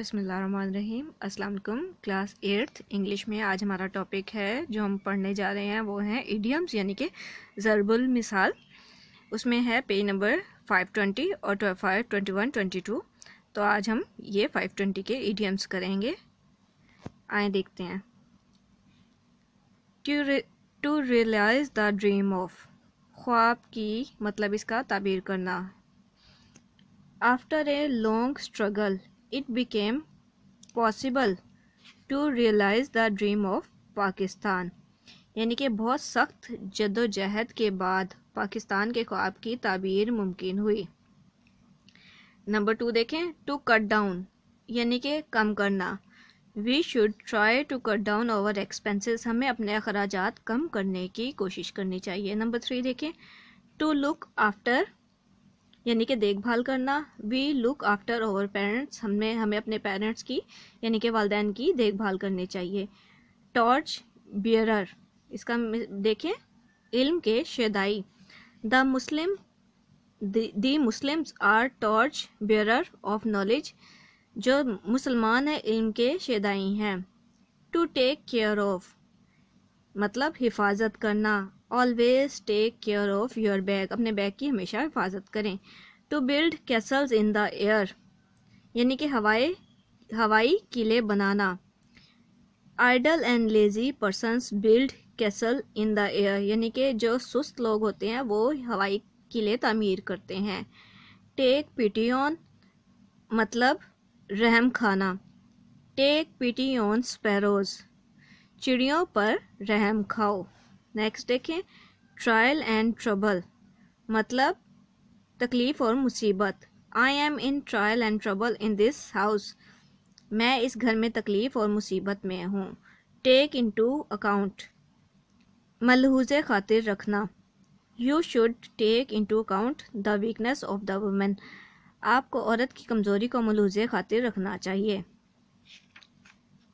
रहीम अस्सलाम class eighth English में आज हमारा टॉपिक है जो हम पढ़ने जा रहे हैं वो है इडियम्स यानी कि ज़रबुल मिसाल उसमें है पेज नंबर 520 और five twenty one twenty two तो आज हम ये 520 के इडियम्स करेंगे आए देखते हैं to to realise the dream of ख्वाब की मतलब इसका ताबीर करना after a long struggle it became possible to realize the dream of Pakistan. यानी कि बहुत सख्त जदोजहद के बाद पाकिस्तान के ख्वाब की ताबीर मुमकिन हुई नंबर टू देखें टू कट डाउन यानी कि कम करना we should try to cut down our expenses हमें अपने अखराज कम करने की कोशिश करनी चाहिए नंबर थ्री देखें टू लुक आफ्टर यानी कि देखभाल करना we look after our parents हमने हमें अपने पेरेंट्स की यानी कि वालदेन की देखभाल करनी चाहिए टॉर्च बियरर इसका देखें इल्म के शेदाई the Muslim the Muslims are torch bearer of knowledge जो मुसलमान है इल्म के शेदाई हैं टू टेक केयर ऑफ मतलब हिफाजत करना always take care of your bag अपने बैग की हमेशा हिफाजत करें to build castles in the air यानी कि हवाई हवाई किले बनाना idle and lazy persons build castle in the air यानी कि जो सुस्त लोग होते हैं वो हवाई किले तमीर करते हैं टेक पिटी ऑन मतलब रहम खाना टेक पिटी ऑन स्पैरोज़ चिड़ियों पर रहम खाओ नेक्स्ट देखें ट्रायल एंड ट्रबल मतलब तकलीफ़ और मुसीबत I am in trial and trouble in this house मैं इस घर में तकलीफ़ और मुसीबत में हूँ टेक इन टू अकाउंट मलहूज खातिर रखना you should take into account the weakness of the women आपको औरत की कमज़ोरी को मलहूज खातिर रखना चाहिए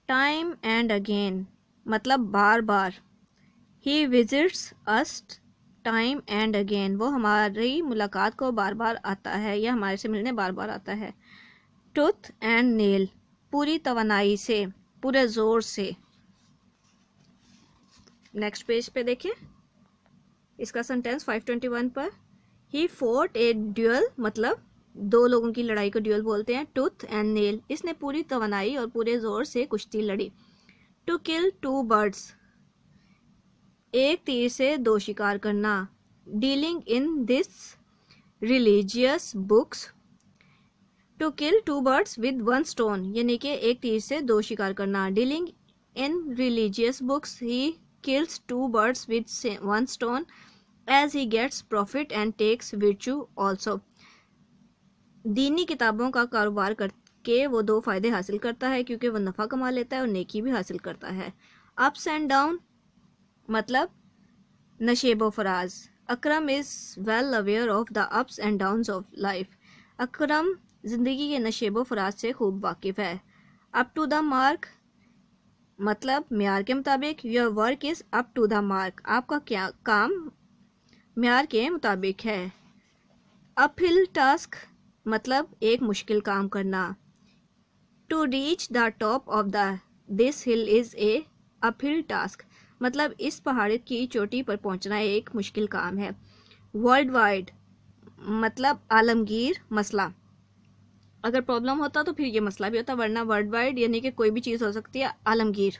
टाइम एंड अगेन मतलब बार बार ही visits us time and again वो हमारी मुलाकात को बार बार आता है या हमारे से मिलने बार बार आता है टूथ एंड नेल पूरी तोानाई से पूरे ज़ोर से नेक्स्ट पेज पे देखिए इसका सेंटेंस 521 पर ही फोर्ट ए ड्यूअल मतलब दो लोगों की लड़ाई को ड्यूअल बोलते हैं टूथ एंड नेल इसने पूरी तोनाई और पूरे ज़ोर से कुश्ती लड़ी टू किल टू बर्ड्स एक तीर से दो शिकार करना dealing in this religious books to kill two birds with one stone यानी कि एक तीर से दो शिकार करना dealing in religious books he kills two birds with one stone as he gets profit and takes virtue also दीनी किताबों का कारोबार करके वो दो फायदे हासिल करता है क्योंकि वह नफ़ा कमा लेता है और नेकी भी हासिल करता है अप्स एंड डाउन मतलब नशेबो फराज Akram is well aware of the ups and downs of life Akram ज़िंदगी के नशेबो फराज से खूब वाकिफ़ है अप टू द मार्क मतलब मैार के मुताबिक your work is up to the mark आपका क्या काम मैार के मुताबिक है अप हिल टास्क मतलब एक मुश्किल काम करना to reach the top of the this hill is a uphill task मतलब इस पहाड़ की चोटी पर पहुंचना एक मुश्किल काम है वर्ल्ड वाइड मतलब आलमगीर मसला अगर प्रॉब्लम होता तो फिर ये मसला भी होता वरना वर्ल्ड वाइड यानी कि कोई भी चीज़ हो सकती है आलमगीर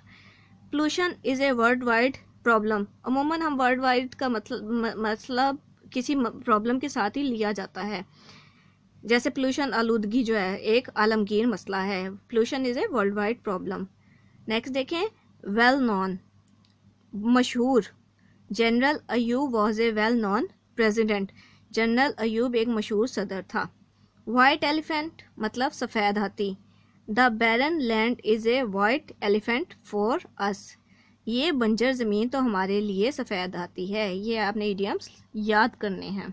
pollution is a worldwide problem अमूमन हम वर्ल्ड वाइड का मतलब मतलब किसी प्रॉब्लम के साथ ही लिया जाता है जैसे पोल्यूशन आलूदगी जो है एक आलमगीर मसला है pollution is a worldwide problem next देखें वेल नॉन मशहूर general Ayub was a well known president general Ayub एक मशहूर सदर था वाइट एलिफेंट मतलब सफ़ेद हाथी the barren land is a white elephant for us ये बंजर ज़मीन तो हमारे लिए सफ़ेद आती है ये आपने इडियम्स याद करने हैं